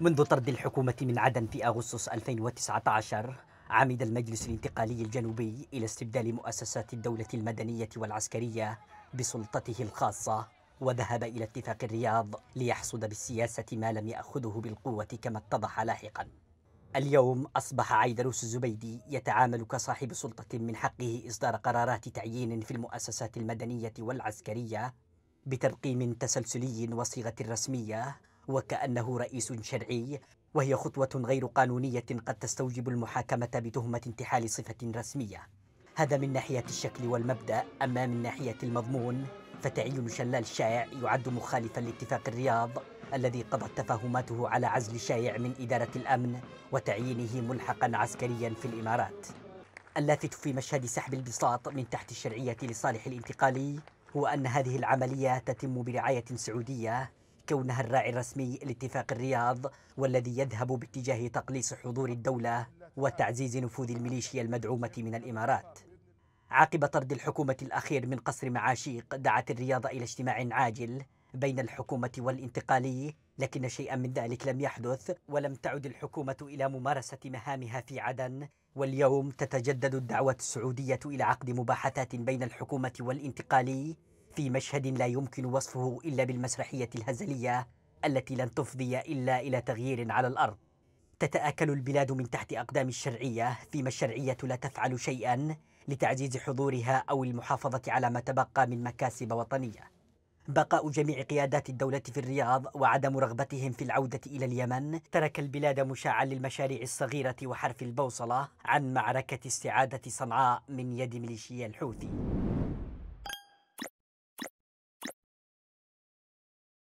منذ طرد الحكومة من عدن في أغسطس 2019 عمد المجلس الانتقالي الجنوبي إلى استبدال مؤسسات الدولة المدنية والعسكرية بسلطته الخاصة وذهب إلى اتفاق الرياض ليحصد بالسياسة ما لم يأخذه بالقوة كما اتضح لاحقا اليوم أصبح عيدروس الزبيدي يتعامل كصاحب سلطة من حقه إصدار قرارات تعيين في المؤسسات المدنية والعسكرية بترقيم تسلسلي وصيغة رسمية وكأنه رئيس شرعي وهي خطوة غير قانونية قد تستوجب المحاكمة بتهمة انتحال صفة رسمية هذا من ناحية الشكل والمبدأ أما من ناحية المضمون فتعيين شلال شائع يعد مخالفا لاتفاق الرياض الذي قضت تفاهماته على عزل شائع من إدارة الأمن وتعيينه ملحقا عسكريا في الإمارات اللافت في مشهد سحب البساط من تحت الشرعية لصالح الانتقالي هو أن هذه العملية تتم برعاية سعودية كونها الراعي الرسمي لاتفاق الرياض والذي يذهب باتجاه تقليص حضور الدولة وتعزيز نفوذ الميليشيا المدعومة من الإمارات عقب طرد الحكومة الأخير من قصر معاشيق دعت الرياض إلى اجتماع عاجل بين الحكومة والانتقالي لكن شيئا من ذلك لم يحدث ولم تعد الحكومة إلى ممارسة مهامها في عدن واليوم تتجدد الدعوة السعودية إلى عقد مباحثات بين الحكومة والانتقالي في مشهد لا يمكن وصفه إلا بالمسرحية الهزلية التي لن تفضي إلا إلى تغيير على الأرض تتآكل البلاد من تحت أقدام الشرعية فيما الشرعية لا تفعل شيئا لتعزيز حضورها أو المحافظة على ما تبقى من مكاسب وطنية بقاء جميع قيادات الدولة في الرياض وعدم رغبتهم في العودة إلى اليمن ترك البلاد مشاعا للمشاريع الصغيرة وحرف البوصلة عن معركة استعادة صنعاء من يد ميليشيا الحوثي